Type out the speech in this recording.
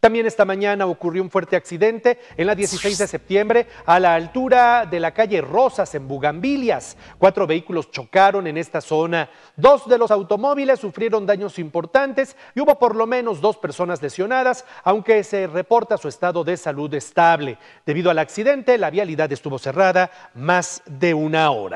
También esta mañana ocurrió un fuerte accidente en la 16 de septiembre a la altura de la calle Rosas en Bugambilias. Cuatro vehículos chocaron en esta zona. Dos de los automóviles sufrieron daños importantes y hubo por lo menos dos personas lesionadas, aunque se reporta su estado de salud estable. Debido al accidente, la vialidad estuvo cerrada más de una hora.